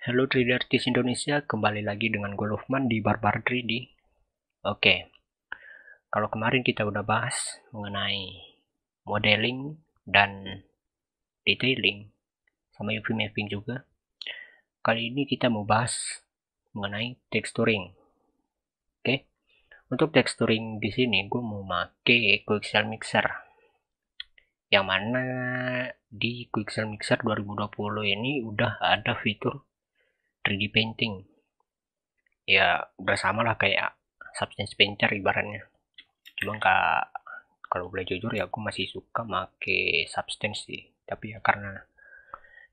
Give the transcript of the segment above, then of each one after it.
Halo trader di Indonesia, kembali lagi dengan gue di Barbar Trading. Oke, okay. kalau kemarin kita udah bahas mengenai modeling dan detailing sama UV mapping juga. Kali ini kita mau bahas mengenai texturing. Oke, okay. untuk texturing di sini gue mau make Quixel Mixer. Yang mana di Quixel Mixer 2020 ini udah ada fitur 3D painting ya udah sama lah kayak substance painter ibaratnya cuma nggak kalau boleh jujur ya aku masih suka make substance sih tapi ya karena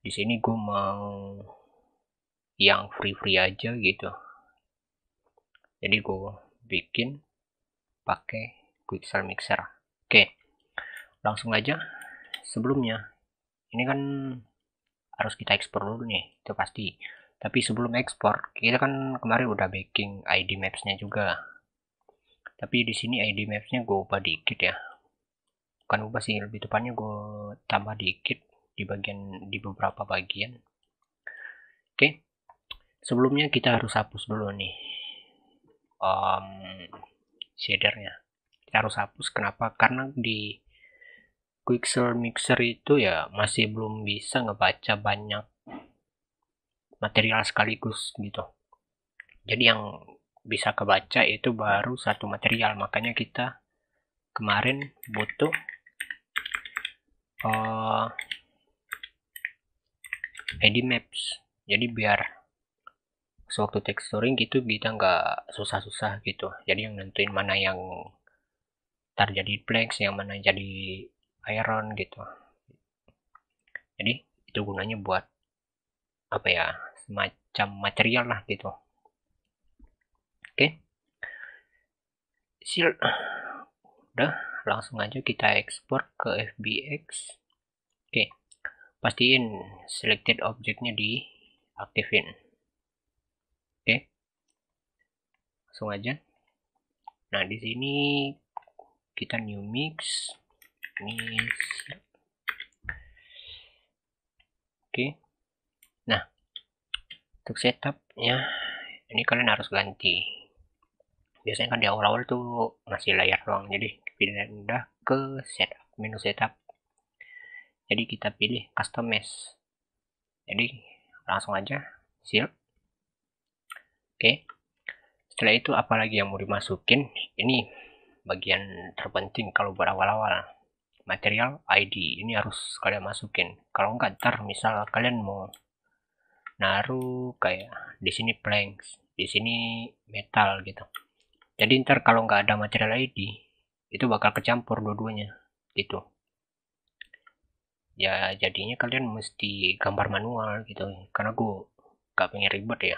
di sini gue mau yang free free aja gitu jadi gue bikin pakai quicksand mixer oke langsung aja sebelumnya ini kan harus kita ekspor dulu nih itu pasti tapi sebelum ekspor kita kan kemarin udah baking ID Maps-nya juga tapi di sini ID Maps-nya gue ubah dikit ya bukan ubah sih lebih tepatnya gue tambah dikit di bagian di beberapa bagian oke okay. sebelumnya kita harus hapus dulu nih um, shadernya kita harus hapus kenapa karena di Quixel Mixer itu ya masih belum bisa ngebaca banyak material sekaligus gitu jadi yang bisa kebaca itu baru satu material makanya kita kemarin butuh uh, eh, ID maps jadi biar sewaktu texturing gitu kita nggak susah-susah gitu jadi yang nentuin mana yang terjadi planks, flex yang mana jadi iron gitu jadi itu gunanya buat apa ya macam material lah gitu oke okay. sil udah langsung aja kita ekspor ke fbx oke okay. pastiin selected objectnya di aktifin oke okay. langsung aja nah di sini kita new mix ini oke okay. nah untuk setupnya ini kalian harus ganti biasanya kan di awal-awal tuh masih layar doang jadi pindah ke setup menu setup jadi kita pilih custom mesh. jadi langsung aja seal oke setelah itu apalagi yang mau dimasukin ini bagian terpenting kalau buat awal-awal material ID ini harus kalian masukin kalau enggak ntar misal kalian mau naruh kayak di sini planks di sini metal gitu jadi ntar kalau nggak ada material ID itu bakal kecampur dua-duanya gitu ya jadinya kalian mesti gambar manual gitu karena gue gak pengen ribet ya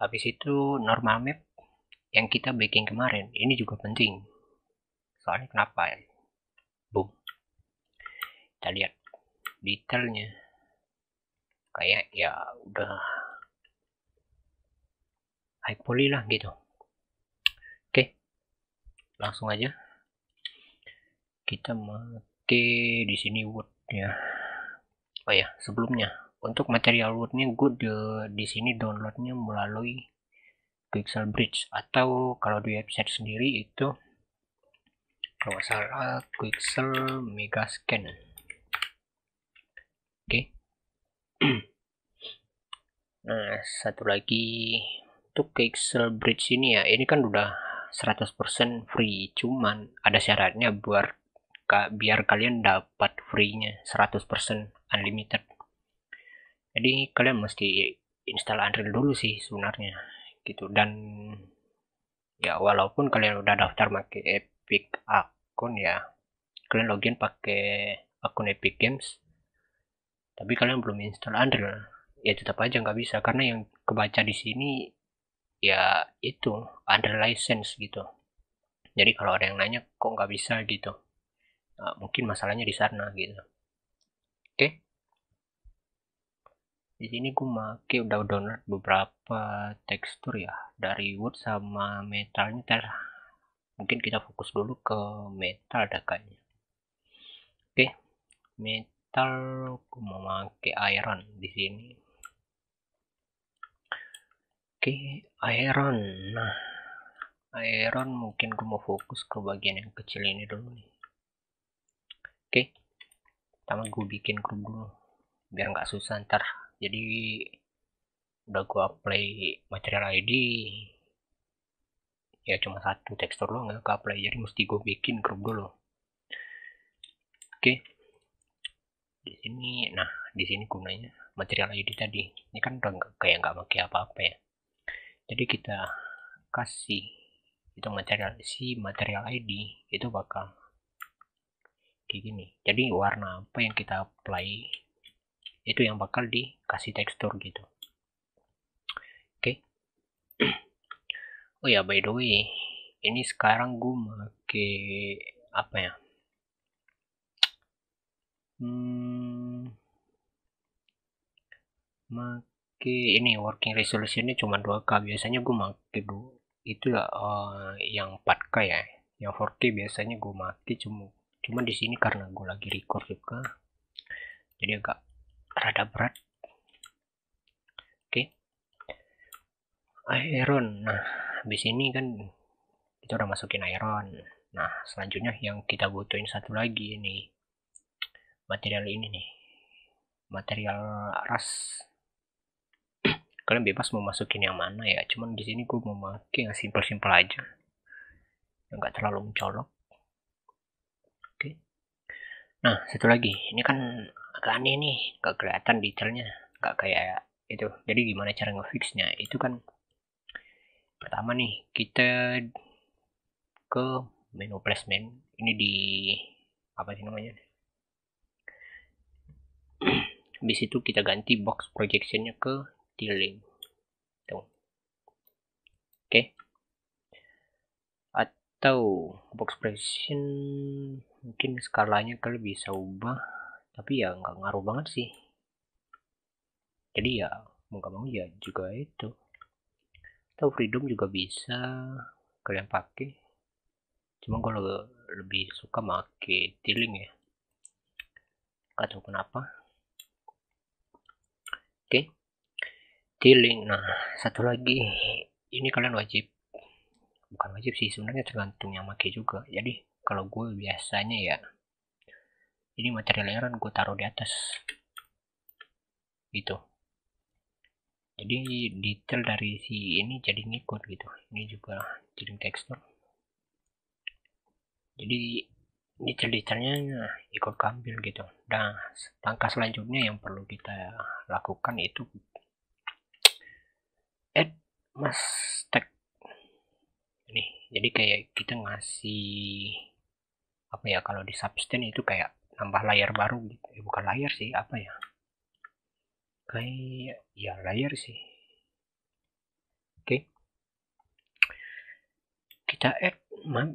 habis itu normal map yang kita baking kemarin ini juga penting soalnya kenapa ya boom kita lihat detailnya kayak ya udah high poly lah gitu oke langsung aja kita mati di sini wood ya oh ya sebelumnya untuk material woodnya good di, di sini downloadnya melalui pixel bridge atau kalau di website sendiri itu kalau salah pixel mega scan oke okay. Nah, satu lagi untuk Pixel Excel Bridge ini ya, ini kan udah 100% free, cuman ada syaratnya buat biar kalian dapat free-nya 100% unlimited. Jadi kalian mesti install Android dulu sih sebenarnya gitu dan ya walaupun kalian udah daftar pakai Epic akun ya, kalian login pakai akun Epic Games tapi kalian belum install Android ya tetap aja nggak bisa karena yang kebaca di sini ya itu under license gitu jadi kalau ada yang nanya kok nggak bisa gitu nah, mungkin masalahnya di sana gitu oke okay. di sini gue make udah download beberapa tekstur ya dari wood sama metalnya ter mungkin kita fokus dulu ke metal dah kayaknya oke okay. metal gue mau make iron di sini Oke, okay, iron. Nah, iron mungkin gue mau fokus ke bagian yang kecil ini dulu nih. Oke, okay. pertama gue bikin grup dulu, biar nggak susah ntar. Jadi udah gue apply material ID, ya cuma satu tekstur lo nggak apply, jadi mesti gue bikin grup dulu. Oke, okay. di sini, nah di sini gunanya material ID tadi. Ini kan udah kayak nggak pakai apa-apa ya jadi kita kasih itu material si material ID itu bakal kayak gini jadi warna apa yang kita apply itu yang bakal dikasih tekstur gitu oke okay. oh ya by the way ini sekarang gue make apa ya hmm make make ini working resolution ini cuma 2K biasanya gue make dulu itu uh, yang 4K ya yang 4K biasanya gue make cuma cuma di sini karena gue lagi record juga jadi agak rada berat oke okay. iron nah habis ini kan kita udah masukin iron nah selanjutnya yang kita butuhin satu lagi ini material ini nih material ras kalian bebas mau masukin yang mana ya cuman di sini gue mau pakai yang simple simple aja yang nggak terlalu mencolok oke nah satu lagi ini kan agak aneh nih nggak kelihatan detailnya nggak kayak itu jadi gimana cara ngefixnya itu kan pertama nih kita ke menu placement ini di apa sih namanya habis itu kita ganti box projectionnya ke link itu, oke okay. atau expression mungkin skalanya kalian bisa ubah tapi ya nggak ngaruh banget sih jadi ya mau mau ya juga itu atau freedom juga bisa kalian pakai cuma kalau lebih suka make tiling ya gak kenapa tiling nah satu lagi ini kalian wajib bukan wajib sih sebenarnya tergantung yang pakai juga jadi kalau gue biasanya ya ini material layeran gue taruh di atas gitu jadi detail dari si ini jadi ngikut gitu ini juga jadi tekstur jadi ini detailnya ikut kambil gitu nah langkah selanjutnya yang perlu kita lakukan itu add mask tag ini jadi kayak kita ngasih apa ya kalau di substance itu kayak nambah layar baru gitu eh, bukan layar sih apa ya kayak ya layar sih oke okay. kita add map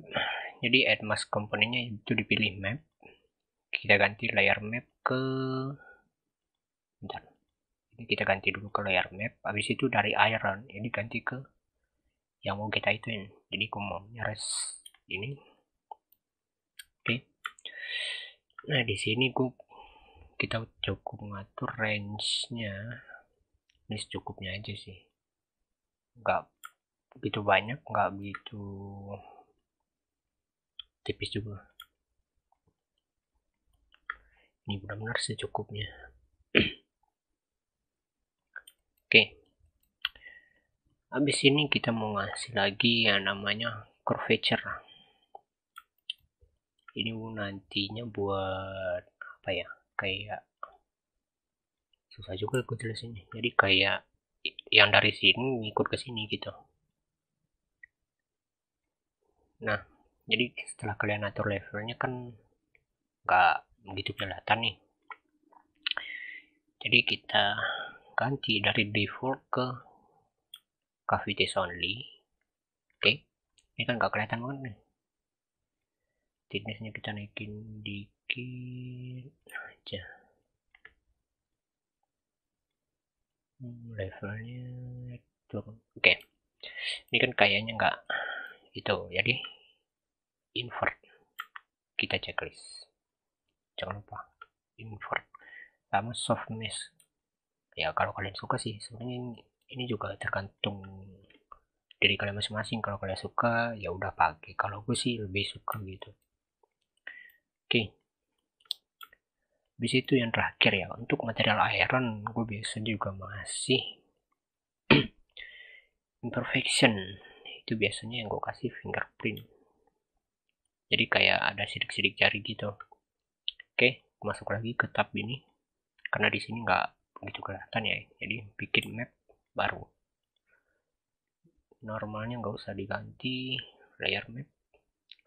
jadi add mask komponennya itu dipilih map kita ganti layar map ke bentar ini kita ganti dulu ke layer map habis itu dari iron ini ganti ke yang mau kita ituin jadi aku mau nyaris ini oke okay. nah di sini kita cukup ngatur range nya ini secukupnya aja sih nggak begitu banyak nggak begitu tipis juga ini benar-benar secukupnya habis ini kita mau ngasih lagi yang namanya curvature ini nantinya buat apa ya kayak susah juga aku jelasinnya jadi kayak yang dari sini ngikut ke sini gitu nah jadi setelah kalian atur levelnya kan nggak begitu kelihatan nih jadi kita ganti dari default ke cavities only oke okay. ini kan nggak kelihatan banget nih thicknessnya kita naikin dikit aja hmm, levelnya itu, oke okay. ini kan kayaknya nggak itu jadi ya, invert kita checklist jangan lupa invert sama softness, ya kalau kalian suka sih sebenarnya ini juga tergantung dari kalian masing-masing kalau kalian suka ya udah pakai kalau gue sih lebih suka gitu oke okay. itu yang terakhir ya untuk material iron gue biasa juga masih imperfection itu biasanya yang gue kasih fingerprint jadi kayak ada sidik-sidik jari gitu oke masuk lagi ke tab ini karena di sini nggak begitu kelihatan ya jadi bikin map baru normalnya nggak usah diganti layer map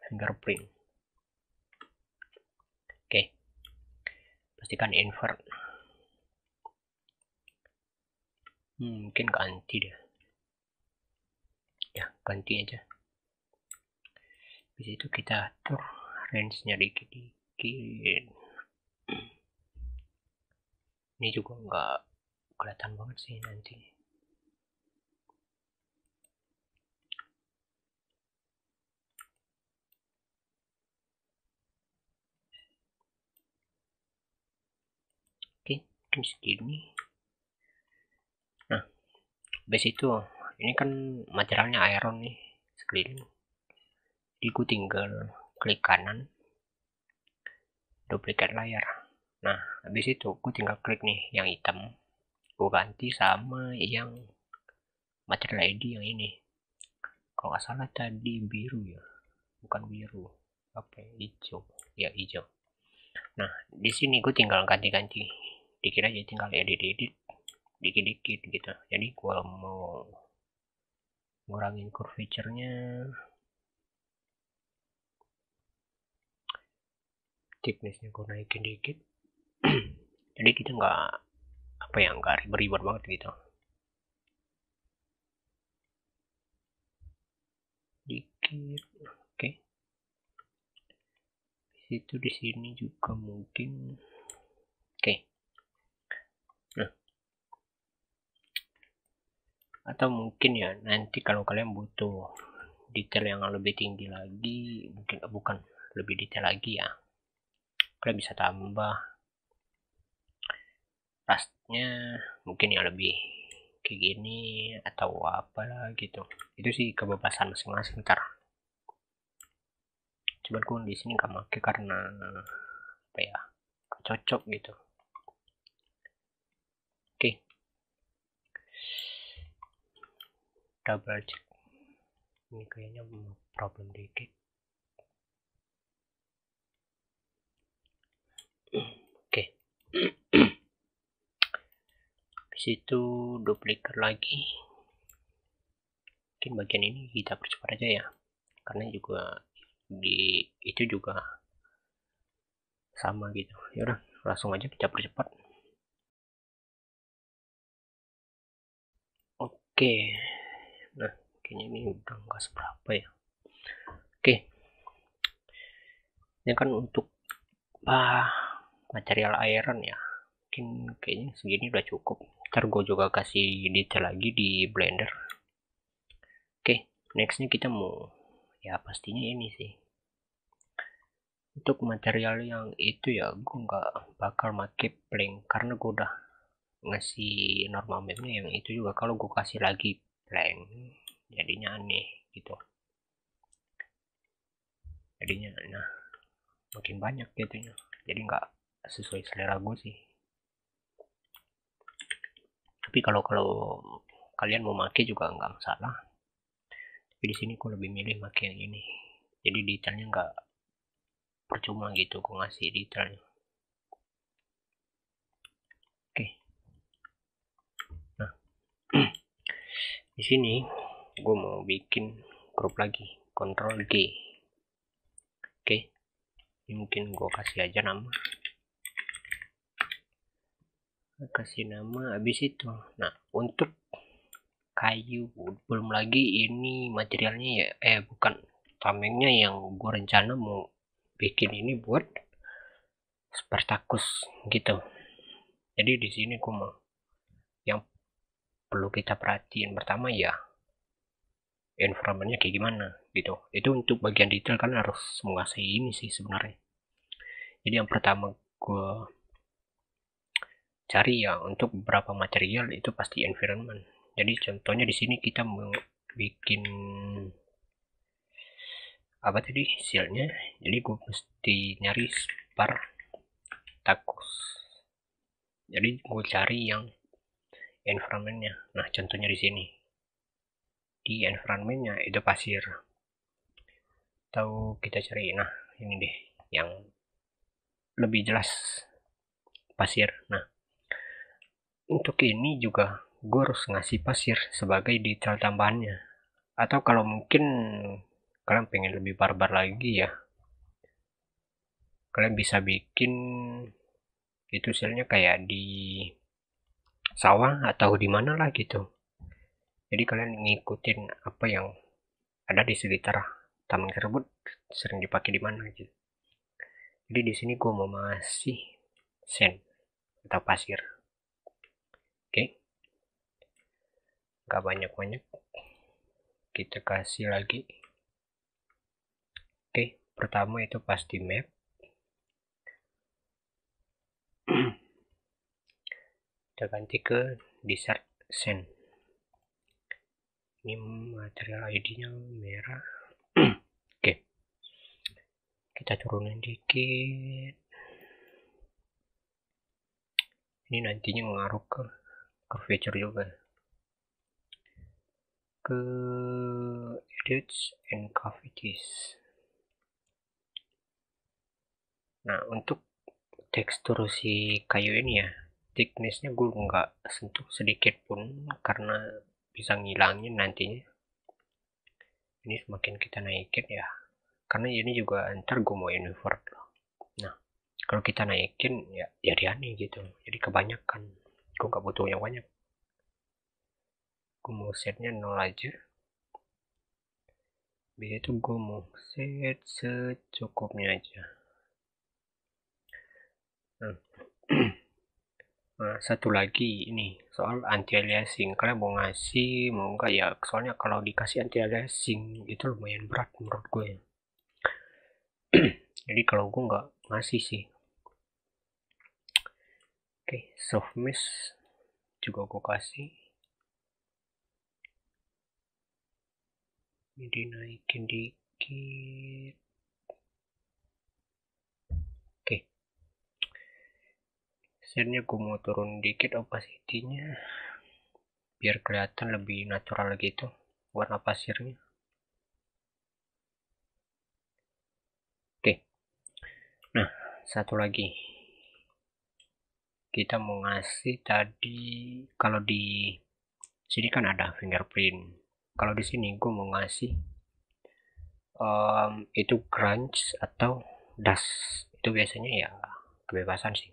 fingerprint oke okay. pastikan invert hmm, mungkin ganti deh ya ganti aja habis itu kita atur range nya dikit dikit ini juga nggak kelihatan banget sih nanti mungkin segini nah base itu ini kan materialnya iron nih sekeliling jadi gue tinggal klik kanan duplikat layar nah habis itu gue tinggal klik nih yang hitam gue ganti sama yang material ID yang ini kalau nggak salah tadi biru ya bukan biru apa ya? hijau ya hijau nah di sini gue tinggal ganti-ganti dikit aja tinggal edit edit dikit-dikit gitu jadi gua mau ngurangin curvature-nya thickness-nya gua naikin dikit jadi kita nggak apa yang nggak ribet-ribet banget gitu dikit oke okay. situ di sini juga mungkin atau mungkin ya nanti kalau kalian butuh detail yang lebih tinggi lagi mungkin oh, bukan lebih detail lagi ya kalian bisa tambah rastnya mungkin yang lebih kayak gini atau lah gitu itu sih kebebasan masing-masing ntar cuman gue di sini nggak pakai karena apa ya cocok gitu double check ini kayaknya problem dikit oke habis itu duplikat lagi mungkin bagian ini kita percepat aja ya karena juga di itu juga sama gitu yaudah langsung aja kita percepat oke okay kayaknya ini udah nggak seberapa ya oke ini kan untuk ah, material iron ya mungkin kayaknya segini udah cukup ntar gue juga kasih detail lagi di blender oke nextnya kita mau ya pastinya ini sih untuk material yang itu ya gue nggak bakal make plank karena gue udah ngasih normal mapnya yang itu juga kalau gue kasih lagi plank jadinya aneh gitu jadinya nah mungkin banyak jatuhnya jadi nggak sesuai selera gue sih tapi kalau kalau kalian mau make juga nggak masalah tapi di sini gue lebih milih make yang ini jadi detailnya nggak percuma gitu gue ngasih detailnya oke nah di sini gue mau bikin grup lagi kontrol G, oke ini mungkin gue kasih aja nama kasih nama habis itu nah untuk kayu belum lagi ini materialnya ya eh bukan tamengnya yang gue rencana mau bikin ini buat Spartacus gitu jadi di sini gue mau yang perlu kita perhatiin pertama ya environmentnya kayak gimana gitu itu untuk bagian detail kan harus menguasai ini sih sebenarnya jadi yang pertama gue cari ya untuk beberapa material itu pasti environment jadi contohnya di sini kita mau bikin apa tadi hasilnya jadi gue mesti nyari spar takus jadi gue cari yang environmentnya nah contohnya di sini di environmentnya itu pasir atau kita cari nah ini deh yang lebih jelas pasir nah untuk ini juga gue harus ngasih pasir sebagai detail tambahannya atau kalau mungkin kalian pengen lebih barbar lagi ya kalian bisa bikin itu hasilnya kayak di sawah atau di mana lah gitu jadi kalian ngikutin apa yang ada di sekitar taman tersebut sering dipakai di mana gitu. jadi di sini gue mau masih sen atau pasir oke okay. nggak banyak banyak kita kasih lagi oke okay. pertama itu pasti map kita ganti ke desert sand ini material ID-nya merah oke kita turunin dikit ini nantinya ngaruh ke ke feature juga ke edits and cavities nah untuk tekstur si kayu ini ya thicknessnya gue nggak sentuh sedikit pun karena bisa ngilangin nantinya ini semakin kita naikin ya karena ini juga ntar gue mau invert loh nah kalau kita naikin ya jadi aneh gitu jadi kebanyakan gue gak butuh yang banyak gue mau setnya nol aja biar itu gue mau set secukupnya aja nah Nah, satu lagi ini soal anti aliasing kalian mau ngasih mau enggak ya soalnya kalau dikasih anti aliasing itu lumayan berat menurut gue jadi kalau gue enggak ngasih sih oke okay, soft miss juga gue kasih ini dinaikin dikit pasirnya gue mau turun dikit opacity-nya biar kelihatan lebih natural gitu warna pasirnya oke nah satu lagi kita mau ngasih tadi kalau di sini kan ada fingerprint kalau di sini gue mau ngasih um, itu crunch atau dust itu biasanya ya kebebasan sih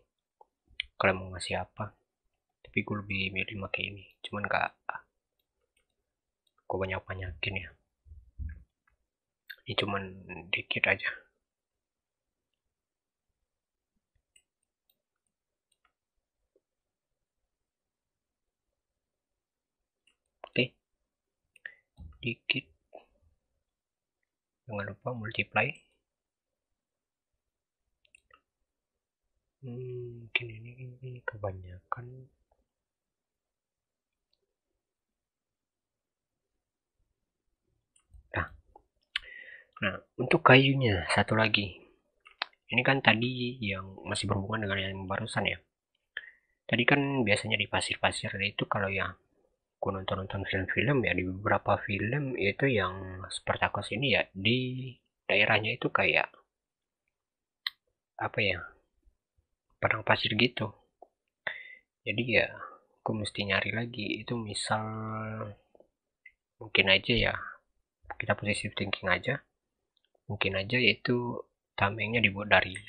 kalian mau ngasih apa tapi gue lebih milih pakai ini cuman gak gue banyak banyakin ya ini ya cuman dikit aja oke dikit jangan lupa multiply mungkin ini, ini kebanyakan nah. nah untuk kayunya satu lagi ini kan tadi yang masih berhubungan dengan yang barusan ya tadi kan biasanya di pasir-pasir itu kalau yang aku nonton-nonton film-film ya di beberapa film itu yang Spartacus ini ya di daerahnya itu kayak apa ya padang pasir gitu jadi ya aku mesti nyari lagi itu misal mungkin aja ya kita positif thinking aja mungkin aja yaitu tamengnya dibuat dari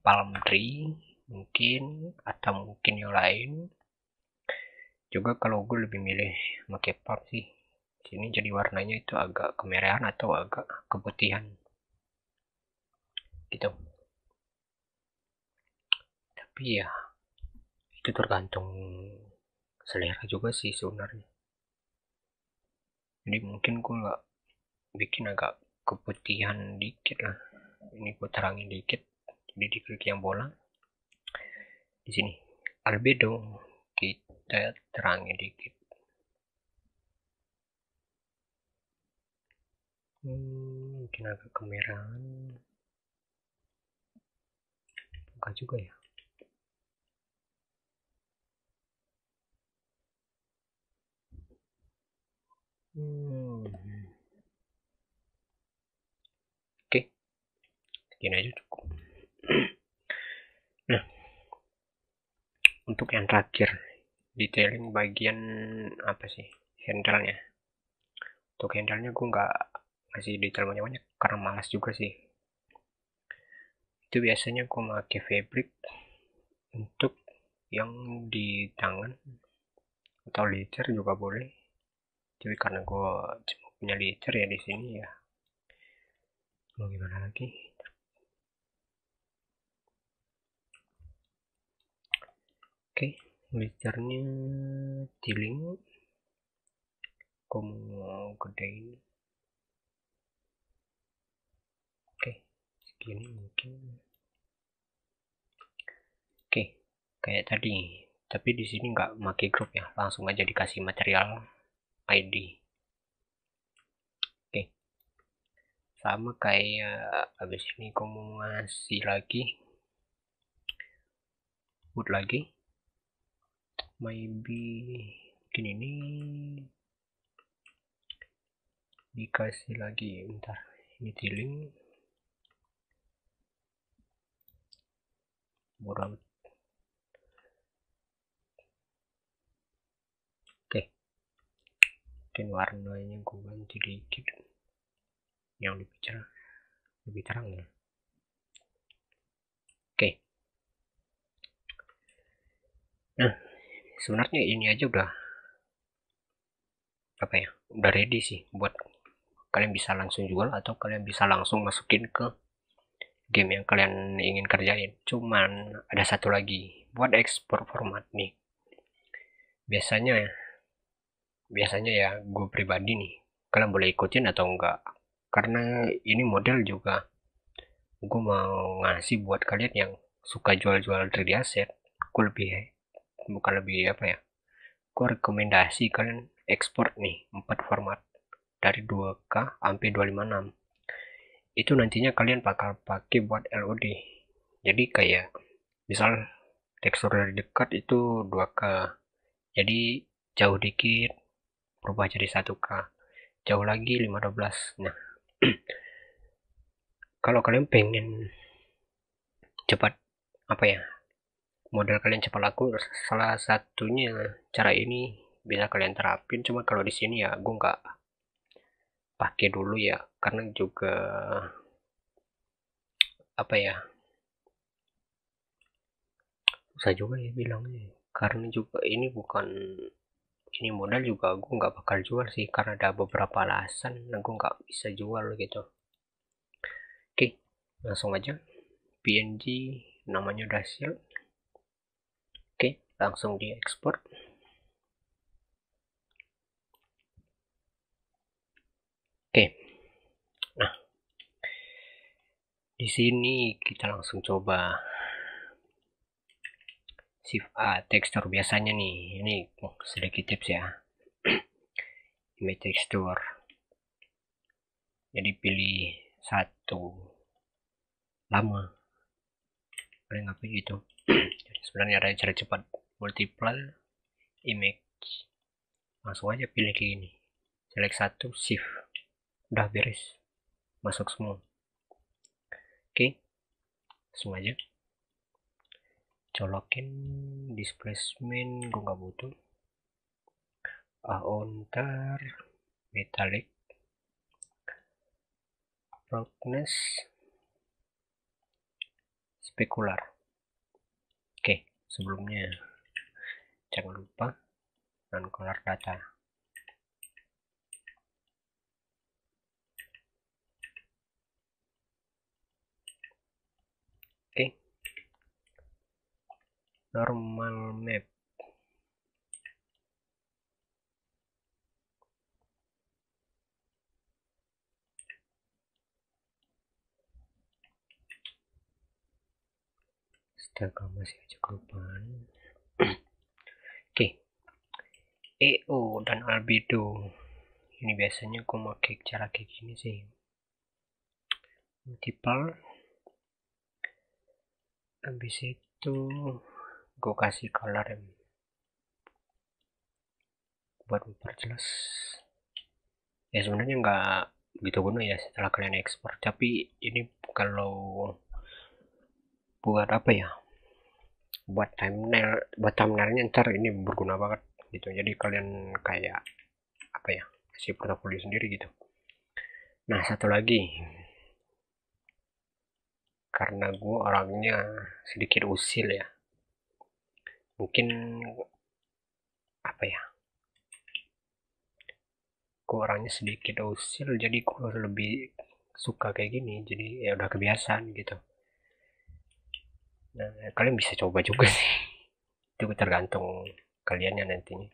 palm tree mungkin atau mungkin yang lain juga kalau gue lebih milih make palm sih sini jadi warnanya itu agak kemerahan atau agak keputihan gitu tapi ya itu tergantung selera juga sih sebenarnya jadi mungkin gue nggak bikin agak keputihan dikit lah ini gue terangin dikit jadi di klik yang bola di sini albedo kita terangin dikit hmm, mungkin agak kemerahan buka juga ya Oke, hmm. Oke, segini aja cukup. nah, untuk yang terakhir, detailing bagian apa sih handle-nya. Untuk handle-nya gue nggak masih detail banyak-banyak karena malas juga sih. Itu biasanya gue pakai fabric untuk yang di tangan atau leather juga boleh jadi karena gue cuma punya liter ya di sini ya mau gimana lagi oke liternya tiling gue mau gedein oke segini mungkin oke kayak tadi tapi di sini nggak maki grup ya langsung aja dikasih material ID oke sama kayak habis ini kau mau ngasih lagi put lagi maybe mungkin ini dikasih lagi bentar ini di link mungkin warnanya gue ganti dikit yang lebih cerah lebih terang ya oke nah sebenarnya ini aja udah apa ya udah ready sih buat kalian bisa langsung jual atau kalian bisa langsung masukin ke game yang kalian ingin kerjain cuman ada satu lagi buat ekspor format nih biasanya biasanya ya gue pribadi nih kalian boleh ikutin atau enggak karena ini model juga gue mau ngasih buat kalian yang suka jual-jual 3D aset gue lebih bukan lebih apa ya gue rekomendasi kalian ekspor nih empat format dari 2K sampai 256 itu nantinya kalian bakal pakai buat LOD jadi kayak misal tekstur dari dekat itu 2K jadi jauh dikit berubah jadi 1K jauh lagi 512 nah kalau kalian pengen cepat apa ya model kalian cepat laku salah satunya cara ini bisa kalian terapin cuma kalau di sini ya gue nggak pakai dulu ya karena juga apa ya susah juga ya bilangnya karena juga ini bukan ini modal juga gue nggak bakal jual sih karena ada beberapa alasan nah gue nggak bisa jual gitu oke langsung aja PNG namanya udah hasil oke langsung di ekspor oke nah di sini kita langsung coba shift A ah, tekstur biasanya nih ini sedikit tips ya image tekstur jadi pilih satu lama paling apa gitu sebenarnya ada cara cepat multiple image langsung aja pilih kayak gini select satu shift udah beres masuk semua oke okay. langsung aja colokin displacement gue nggak butuh ah onter metallic roughness spekular oke sebelumnya jangan lupa non color data normal map Astaga masih aja oke okay. E EO dan albedo ini biasanya aku pakai cara kayak gini sih multiple habis itu gue kasih color yang buat memperjelas ya sebenarnya nggak gitu guna ya setelah kalian ekspor tapi ini kalau buat apa ya buat thumbnail buat thumbnailnya ntar ini berguna banget gitu jadi kalian kayak apa ya si portfolio sendiri gitu nah satu lagi karena gue orangnya sedikit usil ya mungkin apa ya gue orangnya sedikit usil jadi gue lebih suka kayak gini jadi ya udah kebiasaan gitu nah kalian bisa coba juga sih itu tergantung kalian yang nantinya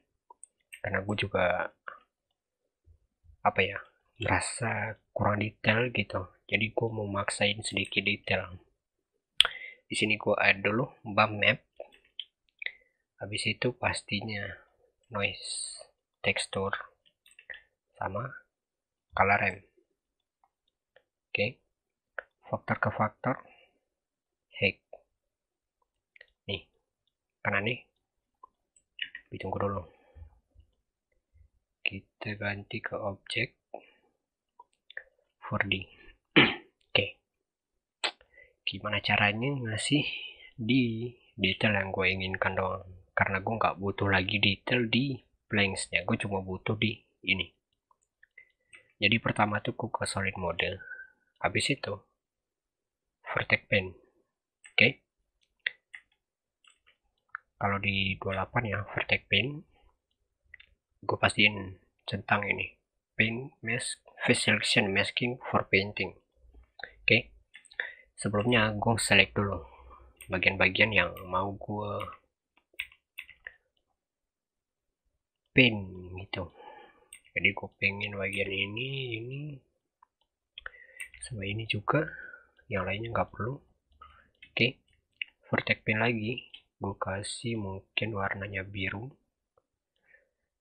karena gue juga apa ya merasa kurang detail gitu jadi gue mau maksain sedikit detail di sini gue add dulu bump map habis itu pastinya noise tekstur sama color rem oke okay. faktor ke faktor hack nih karena nih ditunggu dulu kita ganti ke objek 4D oke okay. gimana caranya ngasih di detail yang gue inginkan doang karena gue nggak butuh lagi detail di blanksnya gue cuma butuh di ini jadi pertama tuh gue ke solid model habis itu vertex pen oke okay. kalau di 28 ya vertex pen gue pastiin centang ini paint mask face selection masking for painting oke okay. sebelumnya gue select dulu bagian-bagian yang mau gue pin gitu jadi gue pengen bagian ini ini sama ini juga yang lainnya nggak perlu oke okay. vertex pin lagi gue kasih mungkin warnanya biru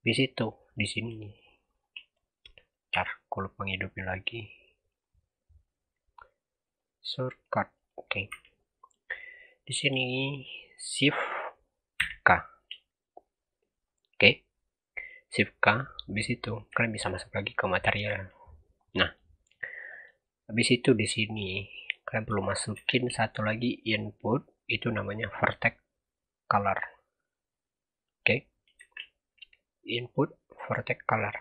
di situ di sini ntar gue lupa lagi shortcut oke okay. di sini shift shift K habis itu kalian bisa masuk lagi ke material nah habis itu di sini kalian perlu masukin satu lagi input itu namanya vertex color oke okay. input vertex color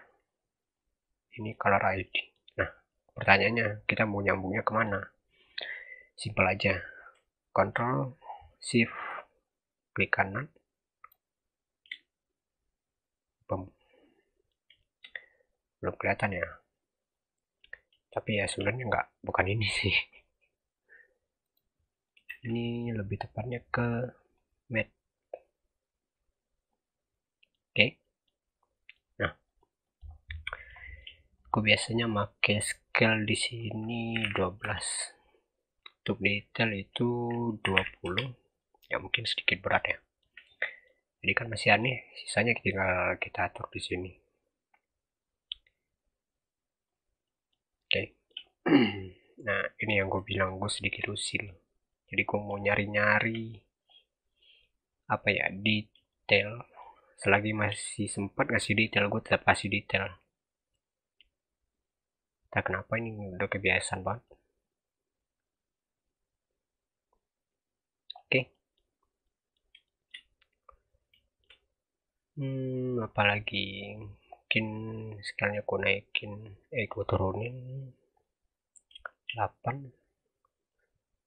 ini color ID nah pertanyaannya kita mau nyambungnya kemana simple aja control shift klik kanan belum kelihatan ya tapi ya sebenarnya nggak bukan ini sih ini lebih tepatnya ke mat oke okay. nah aku biasanya make scale di sini 12 untuk detail itu 20 ya mungkin sedikit berat ya jadi kan masih aneh sisanya tinggal kita atur di sini nah ini yang gue bilang gue sedikit usil jadi gue mau nyari-nyari apa ya detail selagi masih sempat ngasih detail gue tetap kasih detail tak kenapa ini udah kebiasaan banget oke okay. hmm apalagi mungkin sekalinya gue naikin eh gue turunin 8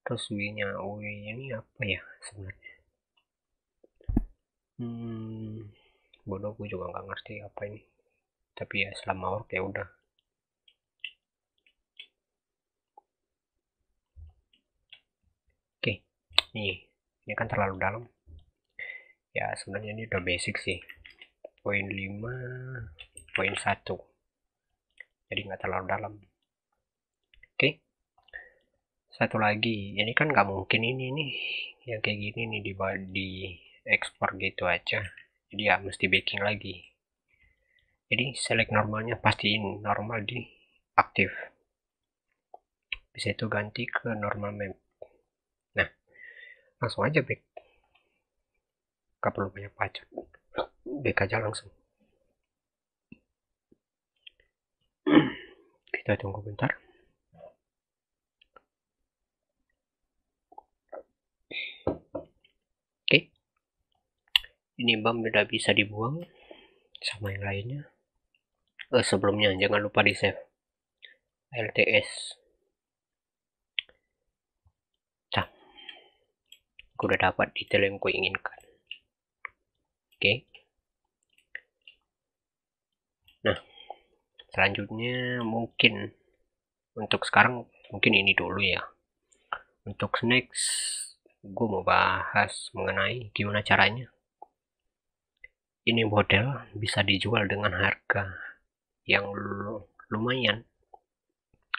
terus W nya W ini apa ya sebenarnya hmm bodoh gue juga nggak ngerti apa ini tapi ya selama work ya udah oke ini ini kan terlalu dalam ya sebenarnya ini udah basic sih poin lima poin satu jadi nggak terlalu dalam satu lagi ini kan nggak mungkin ini nih yang kayak gini nih di di ekspor gitu aja jadi ya mesti baking lagi jadi select normalnya pastiin normal di aktif bisa itu ganti ke normal map nah langsung aja back gak perlu banyak pajak back aja langsung kita tunggu bentar ini bam udah bisa dibuang sama yang lainnya eh, sebelumnya jangan lupa di save LTS nah aku udah dapat detail yang ku inginkan oke nah selanjutnya mungkin untuk sekarang mungkin ini dulu ya untuk next gue mau bahas mengenai gimana caranya ini model bisa dijual dengan harga yang lumayan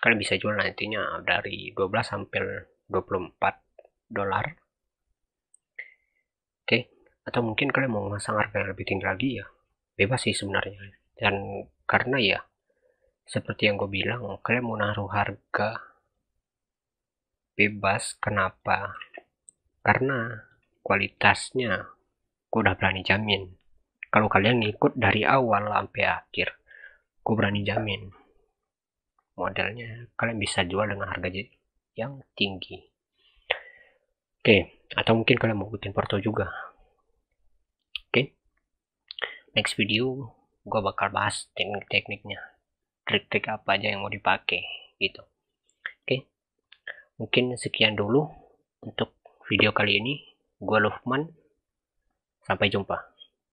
kalian bisa jual nantinya dari 12 sampai 24 dolar oke okay. atau mungkin kalian mau masang harga yang lebih tinggi lagi ya bebas sih sebenarnya dan karena ya seperti yang gue bilang kalian mau naruh harga bebas kenapa karena kualitasnya gue udah berani jamin kalau kalian ngikut dari awal sampai akhir, gue berani jamin modelnya kalian bisa jual dengan harga yang tinggi. Oke, okay. atau mungkin kalian mau ikutin Porto juga. Oke, okay. next video gue bakal bahas teknik-tekniknya, trik-trik apa aja yang mau dipakai gitu. Oke, okay. mungkin sekian dulu untuk video kali ini. Gue Lufman, sampai jumpa.